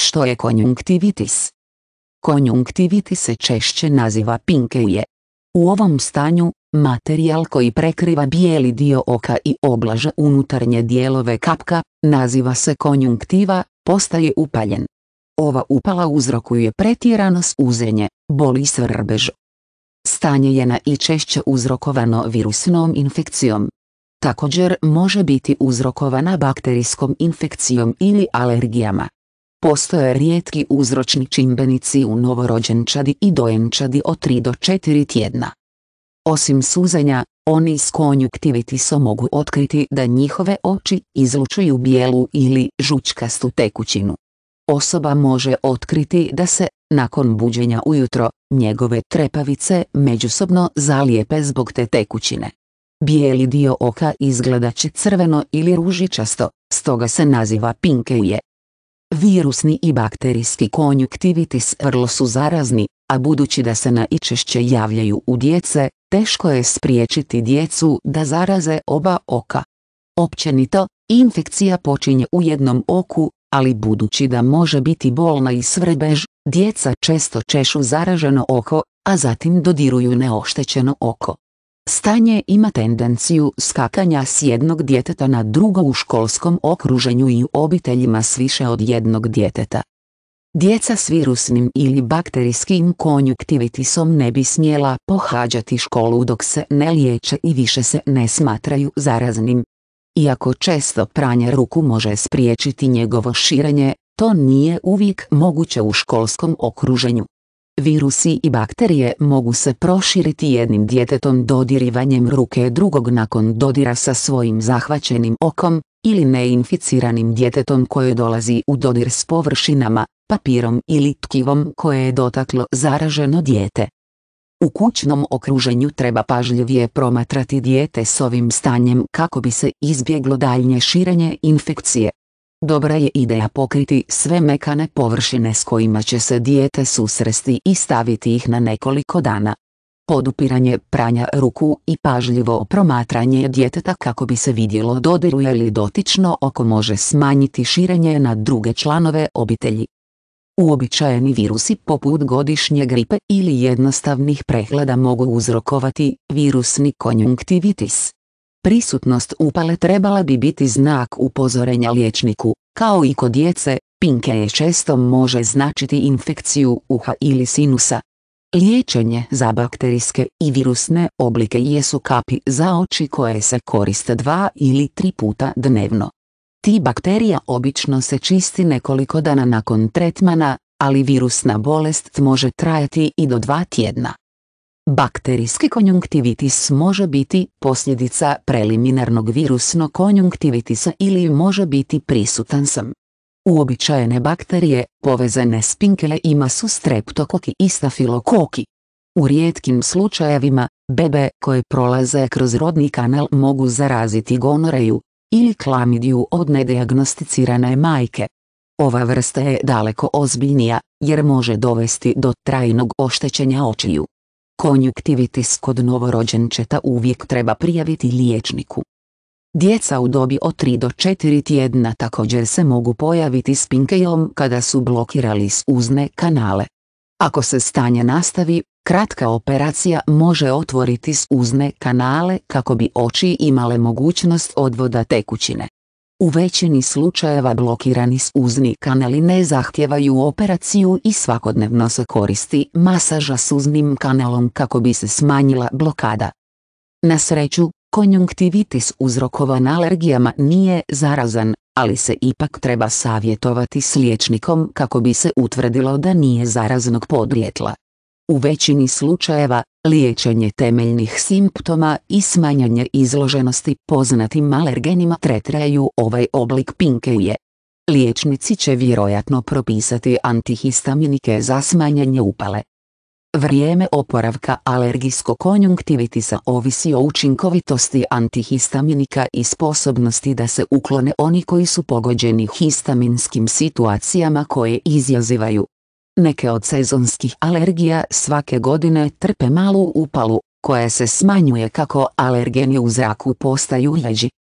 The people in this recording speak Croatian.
Što je konjunktivitis? Konjunktivitis se češće naziva pinkeje. U ovom stanju, materijal koji prekriva bijeli dio oka i oblaže unutarnje dijelove kapka, naziva se konjunktiva, postaje upaljen. Ova upala uzrokuje pretjerano suzenje, boli i svrbež. Stanje je najčešće uzrokovano virusnom infekcijom. Također može biti uzrokovana bakterijskom infekcijom ili alergijama postoje rijetki uzročni čimbenici u novorođenčadi i dojenčadi od 3 do 4 tjedna. Osim suzanja, oni s konjuktivitisom mogu otkriti da njihove oči izlučuju bijelu ili žučkastu tekućinu. Osoba može otkriti da se, nakon buđenja ujutro, njegove trepavice međusobno zalijepe zbog te tekućine. Bijeli dio oka izgleda će crveno ili ružičasto, stoga se naziva pinkeje. Virusni i bakterijski konjuktivitis vrlo su zarazni, a budući da se najčešće javljaju u djece, teško je spriječiti djecu da zaraze oba oka. Općenito, infekcija počinje u jednom oku, ali budući da može biti bolna i svrbež, djeca često češu zaraženo oko, a zatim dodiruju neoštećeno oko. Stanje ima tendenciju skakanja s jednog djeteta na drugo u školskom okruženju i u obiteljima s više od jednog djeteta. Djeca s virusnim ili bakterijskim konjuktivitisom ne bi smjela pohađati školu dok se ne liječe i više se ne smatraju zaraznim. Iako često pranje ruku može spriječiti njegovo širenje, to nije uvijek moguće u školskom okruženju. Virusi i bakterije mogu se proširiti jednim djetetom dodirivanjem ruke drugog nakon dodira sa svojim zahvaćenim okom, ili neinficiranim djetetom koje dolazi u dodir s površinama, papirom ili tkivom koje je dotaklo zaraženo dijete. U kućnom okruženju treba pažljivije promatrati dijete s ovim stanjem kako bi se izbjeglo daljnje širenje infekcije. Dobra je ideja pokriti sve mekane površine s kojima će se dijete susresti i staviti ih na nekoliko dana. Podupiranje pranja ruku i pažljivo promatranje djeteta kako bi se vidjelo dodiruje li dotično oko može smanjiti širenje na druge članove obitelji. Uobičajeni virusi poput godišnje gripe ili jednostavnih prehlada mogu uzrokovati virusni konjunktivitis. Prisutnost upale trebala bi biti znak upozorenja liječniku, kao i kod djece, pinke često može značiti infekciju uha ili sinusa. Liječenje za bakterijske i virusne oblike jesu kapi za oči koje se koriste dva ili tri puta dnevno. Ti bakterija obično se čisti nekoliko dana nakon tretmana, ali virusna bolest može trajati i do dva tjedna. Bakterijski konjunktivitis može biti posljedica preliminarnog virusnog konjunktivitisa ili može biti prisutan sam. Uobičajene bakterije povezane s pinkele ima su streptokoki i stafilokoki. U rijetkim slučajevima, bebe koje prolaze kroz rodni kanal mogu zaraziti gonoreju ili klamidiju od nedijagnosticirane majke. Ova vrsta je daleko ozbiljnija jer može dovesti do trajnog oštećenja očiju. Konjuktivitis kod novorođenčeta uvijek treba prijaviti liječniku. Djeca u dobi od 3 do 4 tjedna također se mogu pojaviti s pinkejom kada su blokirali uzne kanale. Ako se stanje nastavi, kratka operacija može otvoriti uzne kanale kako bi oči imale mogućnost odvoda tekućine. U većini slučajeva blokirani suzni kanali ne zahtijevaju operaciju i svakodnevno se koristi masaža suznim kanalom kako bi se smanjila blokada. Na sreću, konjunktivitis uzrokovan alergijama nije zarazan, ali se ipak treba savjetovati s liječnikom kako bi se utvrdilo da nije zaraznog podrijetla. U većini slučajeva, liječenje temeljnih simptoma i smanjanje izloženosti poznatim alergenima tretraju ovaj oblik pinkeuje. Liječnici će vjerojatno propisati antihistaminike za smanjanje upale. Vrijeme oporavka alergijskog konjunktivitisa ovisi o učinkovitosti antihistaminika i sposobnosti da se uklone oni koji su pogođeni histaminskim situacijama koje izjazivaju. Neke od sezonskih alergija svake godine trpe malu upalu, koja se smanjuje kako alergeni u zraku postaju leđi.